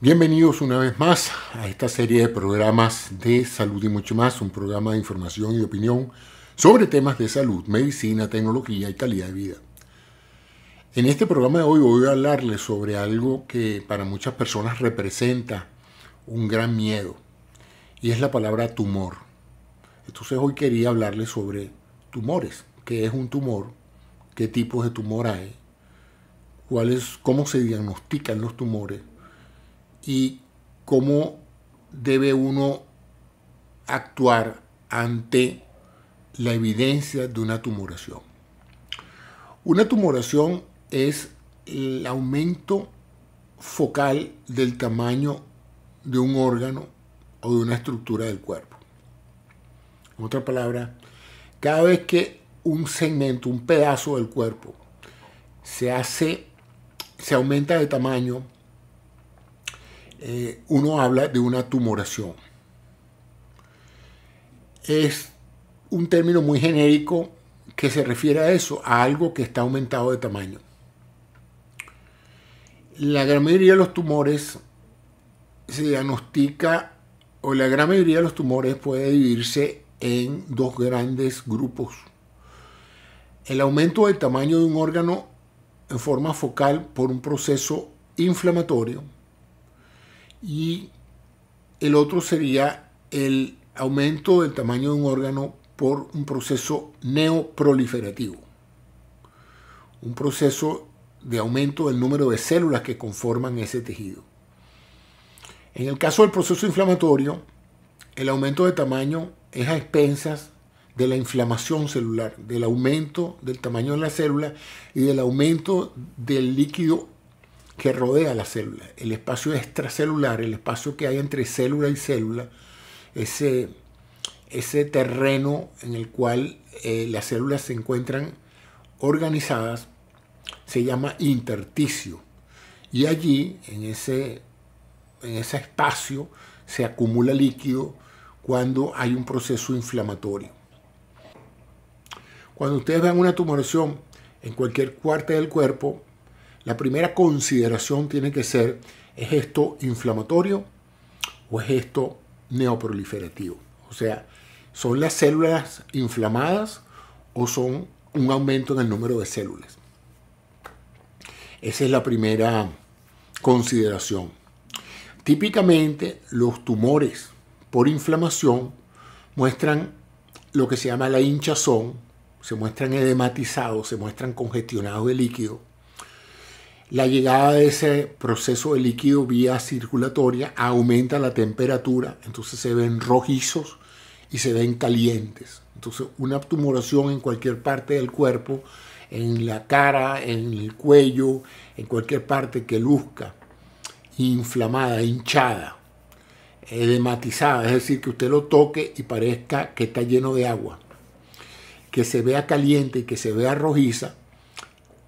Bienvenidos una vez más a esta serie de programas de Salud y mucho más, un programa de información y opinión sobre temas de salud, medicina, tecnología y calidad de vida. En este programa de hoy voy a hablarles sobre algo que para muchas personas representa un gran miedo y es la palabra tumor. Entonces hoy quería hablarles sobre tumores, qué es un tumor, qué tipos de tumor hay, cuáles, cómo se diagnostican los tumores y cómo debe uno actuar ante la evidencia de una tumoración. Una tumoración es el aumento focal del tamaño de un órgano o de una estructura del cuerpo. En otra palabra, cada vez que un segmento, un pedazo del cuerpo se hace, se aumenta de tamaño, eh, uno habla de una tumoración. Es un término muy genérico que se refiere a eso, a algo que está aumentado de tamaño. La gran mayoría de los tumores se diagnostica, o la gran mayoría de los tumores puede dividirse en dos grandes grupos. El aumento del tamaño de un órgano en forma focal por un proceso inflamatorio, y el otro sería el aumento del tamaño de un órgano por un proceso neoproliferativo, un proceso de aumento del número de células que conforman ese tejido. En el caso del proceso inflamatorio, el aumento de tamaño es a expensas de la inflamación celular, del aumento del tamaño de la célula y del aumento del líquido que rodea la célula, el espacio extracelular, el espacio que hay entre célula y célula, ese, ese terreno en el cual eh, las células se encuentran organizadas, se llama intersticio. Y allí, en ese, en ese espacio, se acumula líquido cuando hay un proceso inflamatorio. Cuando ustedes vean una tumoración en cualquier parte del cuerpo, la primera consideración tiene que ser, ¿es esto inflamatorio o es esto neoproliferativo? O sea, ¿son las células inflamadas o son un aumento en el número de células? Esa es la primera consideración. Típicamente los tumores por inflamación muestran lo que se llama la hinchazón, se muestran edematizados, se muestran congestionados de líquido la llegada de ese proceso de líquido vía circulatoria aumenta la temperatura, entonces se ven rojizos y se ven calientes. Entonces una tumoración en cualquier parte del cuerpo, en la cara, en el cuello, en cualquier parte que luzca inflamada, hinchada, edematizada, eh, es decir, que usted lo toque y parezca que está lleno de agua, que se vea caliente y que se vea rojiza,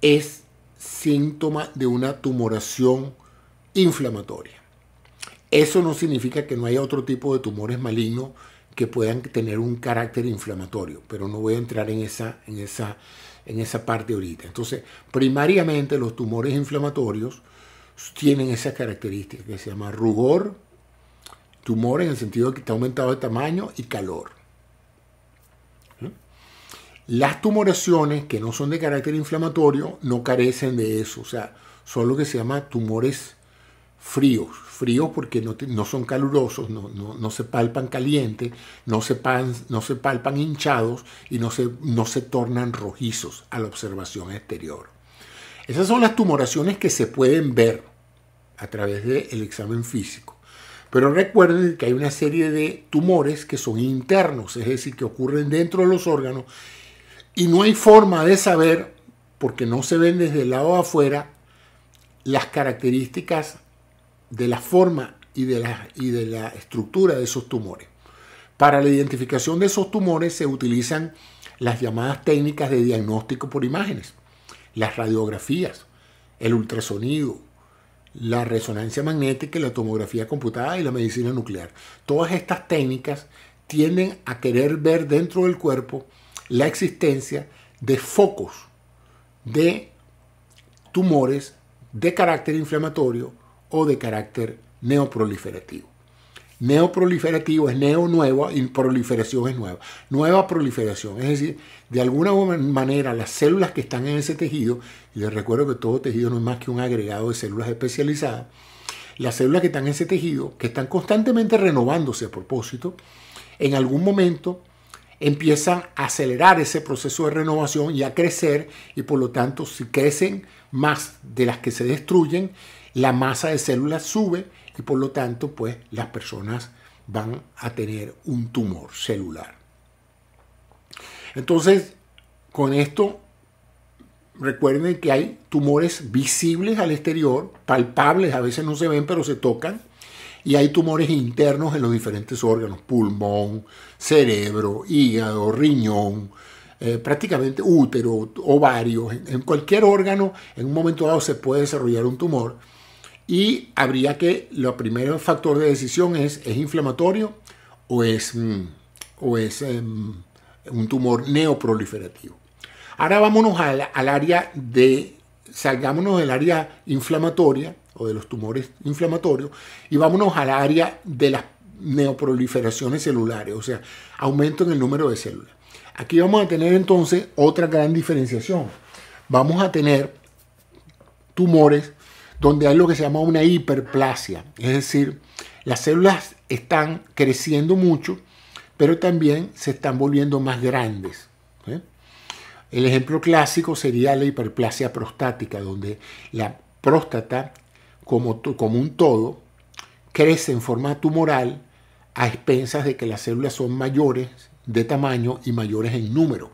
es síntoma de una tumoración inflamatoria. Eso no significa que no haya otro tipo de tumores malignos que puedan tener un carácter inflamatorio, pero no voy a entrar en esa, en esa, en esa parte ahorita. Entonces, primariamente los tumores inflamatorios tienen esa característica que se llama rugor, tumor en el sentido de que está aumentado de tamaño y calor. Las tumoraciones que no son de carácter inflamatorio no carecen de eso, o sea, son lo que se llama tumores fríos, fríos porque no, son calurosos, no, se palpan calientes, no se, no se palpan hinchados y no se, no se tornan rojizos a la observación exterior. Esas son las tumoraciones que se pueden ver a través del examen físico. Pero recuerden que hay una serie de tumores que son internos, es decir, que ocurren dentro de los órganos y no hay forma de saber, porque no se ven desde el lado afuera, las características de la forma y de la, y de la estructura de esos tumores. Para la identificación de esos tumores se utilizan las llamadas técnicas de diagnóstico por imágenes, las radiografías, el ultrasonido, la resonancia magnética la tomografía computada y la medicina nuclear. Todas estas técnicas tienden a querer ver dentro del cuerpo la existencia de focos de tumores de carácter inflamatorio o de carácter neoproliferativo. Neoproliferativo es neo nueva y proliferación es nueva. Nueva proliferación, es decir, de alguna manera las células que están en ese tejido, y les recuerdo que todo tejido no es más que un agregado de células especializadas, las células que están en ese tejido, que están constantemente renovándose a propósito, en algún momento empiezan a acelerar ese proceso de renovación y a crecer y por lo tanto si crecen más de las que se destruyen, la masa de células sube y por lo tanto pues las personas van a tener un tumor celular. Entonces, con esto recuerden que hay tumores visibles al exterior, palpables, a veces no se ven pero se tocan y hay tumores internos en los diferentes órganos, pulmón, cerebro, hígado, riñón, eh, prácticamente útero, ovarios, en, cualquier órgano en un momento dado se puede desarrollar un tumor y habría que, lo primero factor de decisión es, ¿es inflamatorio o es, mm, o es em, un tumor neoproliferativo? Ahora vámonos al, al área de salgámonos del área inflamatoria o de los tumores inflamatorios y vámonos al área de las neoproliferaciones celulares, o sea, aumento en el número de células. Aquí vamos a tener entonces otra gran diferenciación. Vamos a tener tumores donde hay lo que se llama una hiperplasia, es decir, las células están creciendo mucho, pero también se están volviendo más grandes. ¿eh? El ejemplo clásico sería la hiperplasia prostática, donde la próstata, como, un todo, crece en forma tumoral a expensas de que las células son mayores de tamaño y mayores en número.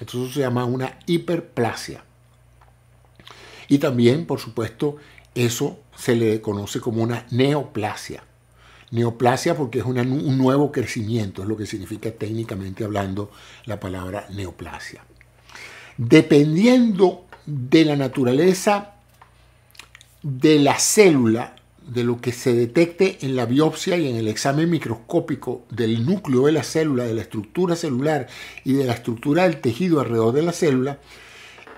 Entonces se llama una hiperplasia. Y también, por supuesto, eso se le conoce como una neoplasia. Neoplasia porque es un nuevo crecimiento, es lo que significa técnicamente hablando la palabra neoplasia dependiendo de la naturaleza de la célula, de lo que se detecte en la biopsia y en el examen microscópico del núcleo de la célula, de la estructura celular y de la estructura del tejido alrededor de la célula,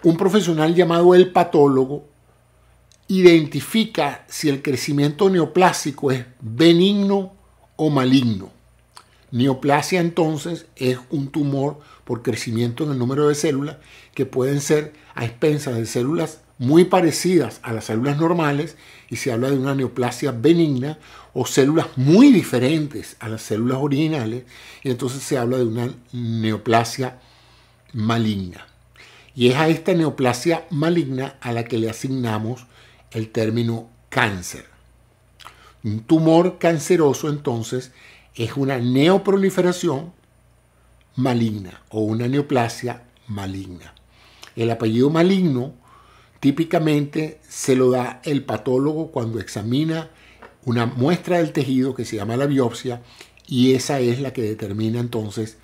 un profesional llamado el patólogo identifica si el crecimiento neoplásico es benigno o maligno. Neoplasia entonces es un tumor por crecimiento en el número de células que pueden ser a expensas de células muy parecidas a las células normales y se habla de una neoplasia benigna o células muy diferentes a las células originales y entonces se habla de una neoplasia maligna. Y es a esta neoplasia maligna a la que le asignamos el término cáncer. Un tumor canceroso entonces es una neoproliferación maligna o una neoplasia maligna. El apellido maligno típicamente se lo da el patólogo cuando examina una muestra del tejido que se llama la biopsia y esa es la que determina entonces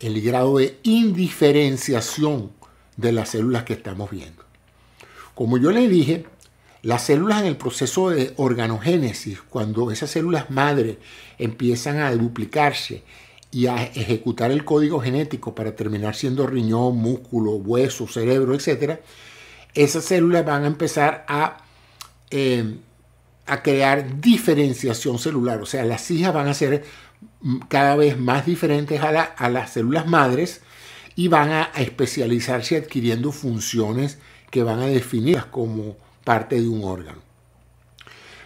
el grado de indiferenciación de las células que estamos viendo. Como yo le dije, las células en el proceso de organogénesis, cuando esas células madre empiezan a duplicarse y a ejecutar el código genético para terminar siendo riñón, músculo, hueso, cerebro, etc., esas células van a empezar a, eh, a crear diferenciación celular. O sea, las hijas van a ser mm, cada vez más diferentes a, las células madres y van a, especializarse adquiriendo funciones que van a definir como parte de un órgano.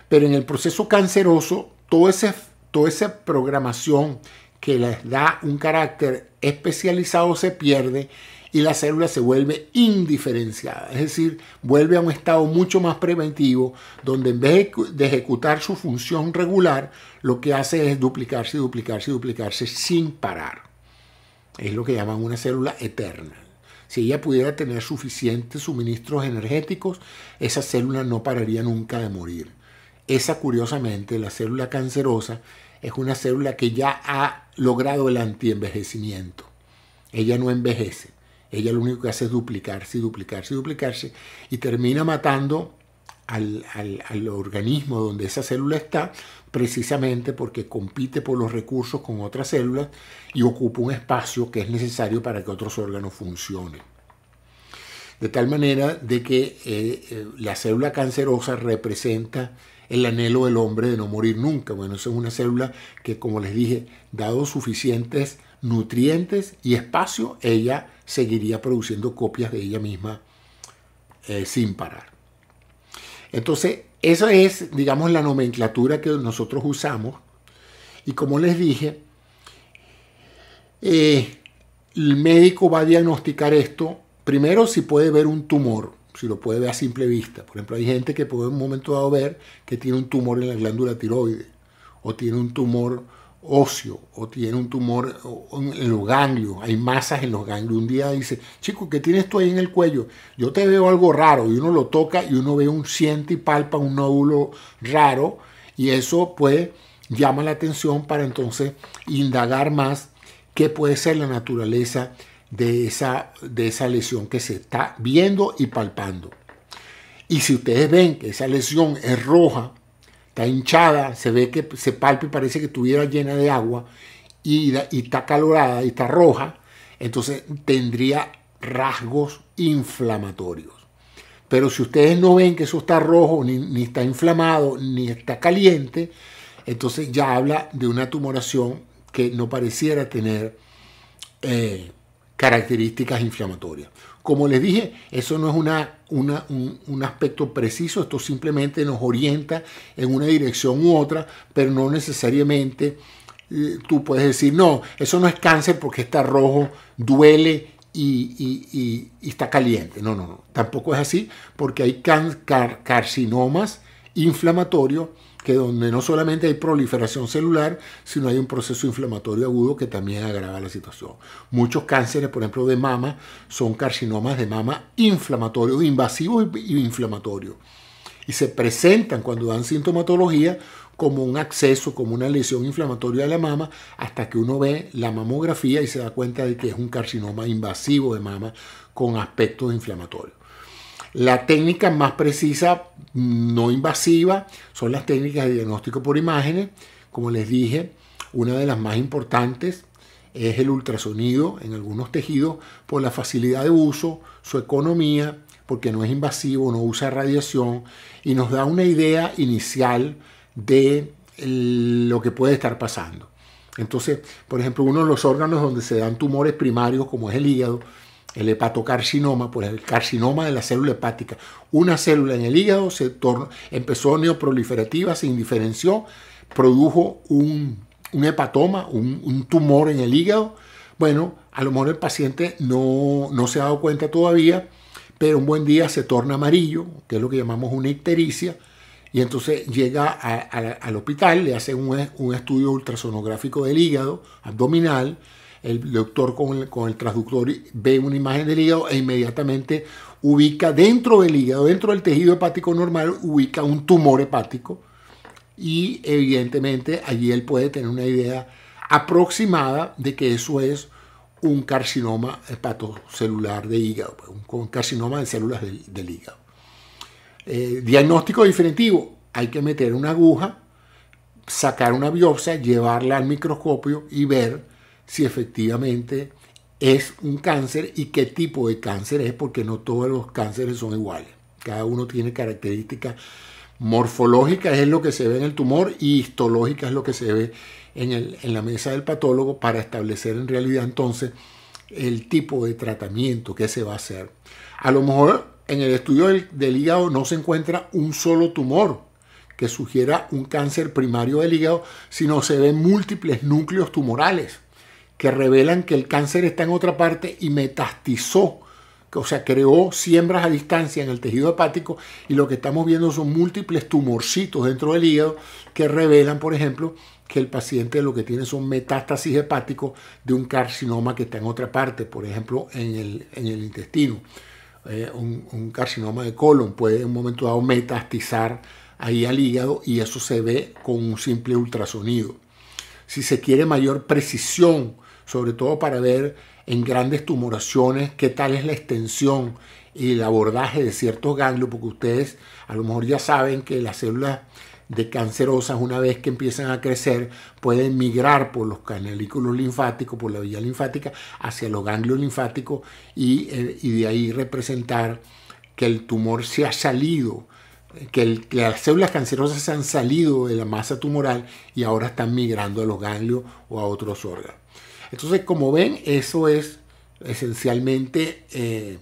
Pero en el proceso canceroso, toda esa, toda esa programación que les da un carácter especializado se pierde y la célula se vuelve indiferenciada, es decir, vuelve a un estado mucho más preventivo, donde en vez de ejecutar su función regular, lo que hace es duplicarse, duplicarse, duplicarse sin parar. Es lo que llaman una célula eterna. Si ella pudiera tener suficientes suministros energéticos, esa célula no pararía nunca de morir. Esa, curiosamente, la célula cancerosa, es una célula que ya ha logrado el antienvejecimiento. Ella no envejece. Ella lo único que hace es duplicarse duplicarse duplicarse y termina matando al, al, organismo donde esa célula está, precisamente porque compite por los recursos con otras células y ocupa un espacio que es necesario para que otros órganos funcionen de tal manera de que eh, eh, la célula cancerosa representa el anhelo del hombre de no morir nunca. Bueno, eso es una célula que, como les dije, dado suficientes nutrientes y espacio, ella seguiría produciendo copias de ella misma eh, sin parar. Entonces, esa es, digamos, la nomenclatura que nosotros usamos. Y como les dije, el médico va a diagnosticar esto primero si puede ver un tumor, si lo puede ver a simple vista. Por ejemplo, hay gente que puede en un momento dado ver que tiene un tumor en la glándula tiroide, o tiene un tumor óseo, o tiene un tumor en los ganglios, hay masas en los ganglios. Un día dice, chico, ¿qué tienes tú ahí en el cuello? Yo te veo algo raro, y uno lo toca y uno ve un siente y palpa un nódulo raro, y eso pues llama la atención para entonces indagar más qué puede ser la naturaleza de esa, de esa lesión que se está viendo y palpando. Y si ustedes ven que esa lesión es roja, está hinchada, se ve que se palpa y parece que estuviera llena de agua y, está calorada y está roja, entonces tendría rasgos inflamatorios. Pero si ustedes no ven que eso está rojo, ni, está inflamado, ni está caliente, entonces ya habla de una tumoración que no pareciera tener eh, características inflamatorias. Como les dije, eso no es una, un, aspecto preciso, esto simplemente nos orienta en una dirección u otra, pero no necesariamente eh, tú puedes decir, no, eso no es cáncer porque está rojo, duele y, está caliente. No, no, no, tampoco es así porque hay carcinomas inflamatorios que donde no solamente hay proliferación celular, sino hay un proceso inflamatorio agudo que también agrava la situación. Muchos cánceres, por ejemplo, de mama, son carcinomas de mama inflamatorios, invasivos y inflamatorios. Y se presentan cuando dan sintomatología como un acceso, como una lesión inflamatoria de la mama, hasta que uno ve la mamografía y se da cuenta de que es un carcinoma invasivo de mama con aspectos inflamatorios. La técnica más precisa, no invasiva, son las técnicas de diagnóstico por imágenes. Como les dije, una de las más importantes es el ultrasonido en algunos tejidos por la facilidad de uso, su economía, porque no es invasivo, no usa radiación y nos da una idea inicial de lo que puede estar pasando. Entonces, por ejemplo, uno de los órganos donde se dan tumores primarios, como es el hígado, el hepatocarcinoma, pues el carcinoma de la célula hepática. Una célula en el hígado se torna, empezó neoproliferativa, se indiferenció, produjo un, hepatoma, un, tumor en el hígado. Bueno, a lo mejor el paciente no, se ha dado cuenta todavía, pero un buen día se torna amarillo, que es lo que llamamos una ictericia, y entonces llega al hospital, le hace un, un estudio ultrasonográfico del hígado abdominal, el doctor con el, con transductor ve una imagen del hígado e inmediatamente ubica dentro del hígado, dentro del tejido hepático normal, ubica un tumor hepático y evidentemente allí él puede tener una idea aproximada de que eso es un carcinoma hepatocelular de hígado, pues, un carcinoma de células del, hígado. Eh, diagnóstico diferentivo, hay que meter una aguja, sacar una biopsia, llevarla al microscopio y ver si efectivamente es un cáncer y qué tipo de cáncer es, porque no todos los cánceres son iguales. Cada uno tiene características morfológicas, es lo que se ve en el tumor, y histológicas es lo que se ve en, la mesa del patólogo para establecer en realidad entonces el tipo de tratamiento que se va a hacer. A lo mejor en el estudio del, del, hígado no se encuentra un solo tumor que sugiera un cáncer primario del hígado, sino se ven múltiples núcleos tumorales que revelan que el cáncer está en otra parte y metastizó, o sea, creó siembras a distancia en el tejido hepático y lo que estamos viendo son múltiples tumorcitos dentro del hígado que revelan, por ejemplo, que el paciente lo que tiene son metástasis hepáticos de un carcinoma que está en otra parte, por ejemplo, en el, en el intestino. Eh, un, un, carcinoma de colon puede en un momento dado metastizar ahí al hígado y eso se ve con un simple ultrasonido. Si se quiere mayor precisión sobre todo para ver en grandes tumoraciones qué tal es la extensión y el abordaje de ciertos ganglios, porque ustedes a lo mejor ya saben que las células de cancerosas, una vez que empiezan a crecer, pueden migrar por los canalículos linfáticos, por la vía linfática, hacia los ganglios linfáticos eh, y, de ahí representar que el tumor se ha salido, que, que, las células cancerosas se han salido de la masa tumoral y ahora están migrando a los ganglios o a otros órganos. Entonces, como ven, eso es esencialmente eh,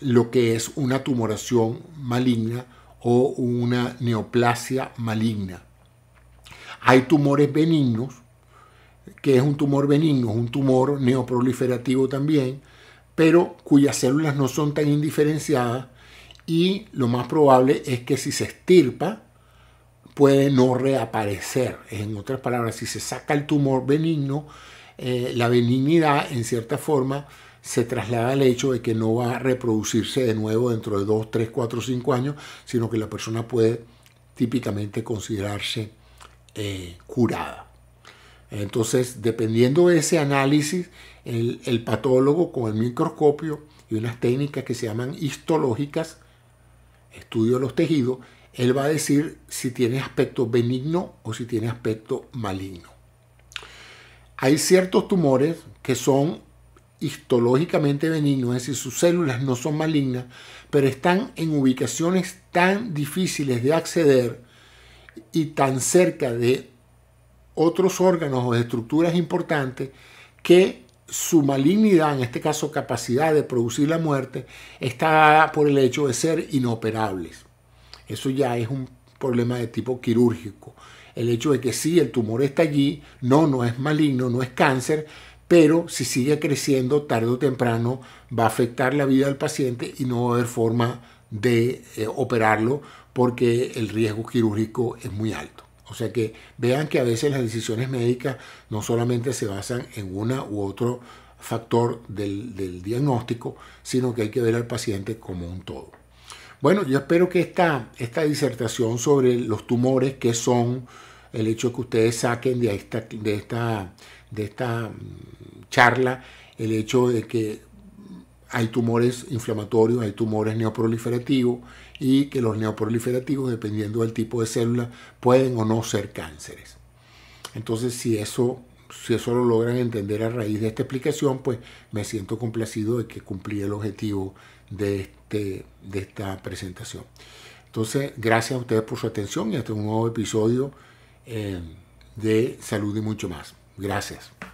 lo que es una tumoración maligna o una neoplasia maligna. Hay tumores benignos, que es un tumor benigno, es un tumor neoproliferativo también, pero cuyas células no son tan indiferenciadas y lo más probable es que si se estirpa puede no reaparecer. En otras palabras, si se saca el tumor benigno, eh, la benignidad, en cierta forma, se traslada al hecho de que no va a reproducirse de nuevo dentro de 2, 3, 4, 5 años, sino que la persona puede típicamente considerarse eh, curada. Entonces, dependiendo de ese análisis, el, el patólogo con el microscopio y unas técnicas que se llaman histológicas, estudio de los tejidos, él va a decir si tiene aspecto benigno o si tiene aspecto maligno. Hay ciertos tumores que son histológicamente benignos, es decir, sus células no son malignas, pero están en ubicaciones tan difíciles de acceder y tan cerca de otros órganos o estructuras importantes que su malignidad, en este caso capacidad de producir la muerte, está dada por el hecho de ser inoperables. Eso ya es un problema de tipo quirúrgico el hecho de que sí, el tumor está allí, no, no es maligno, no es cáncer, pero si sigue creciendo tarde o temprano va a afectar la vida del paciente y no va a haber forma de eh, operarlo porque el riesgo quirúrgico es muy alto. O sea que vean que a veces las decisiones médicas no solamente se basan en una u otro factor del diagnóstico, sino que hay que ver al paciente como un todo. Bueno, yo espero que esta, esta disertación sobre los tumores, que son el hecho que ustedes saquen de esta, de esta, de esta mm, charla, el hecho de que hay tumores inflamatorios, hay tumores neoproliferativos y que los neoproliferativos, dependiendo del tipo de célula, pueden o no ser cánceres. Entonces, si eso, si eso lo logran entender a raíz de esta explicación, pues me siento complacido de que cumplí el objetivo de, de esta presentación. Entonces, gracias a ustedes por su atención y hasta un nuevo episodio eh, de Salud y mucho más. Gracias.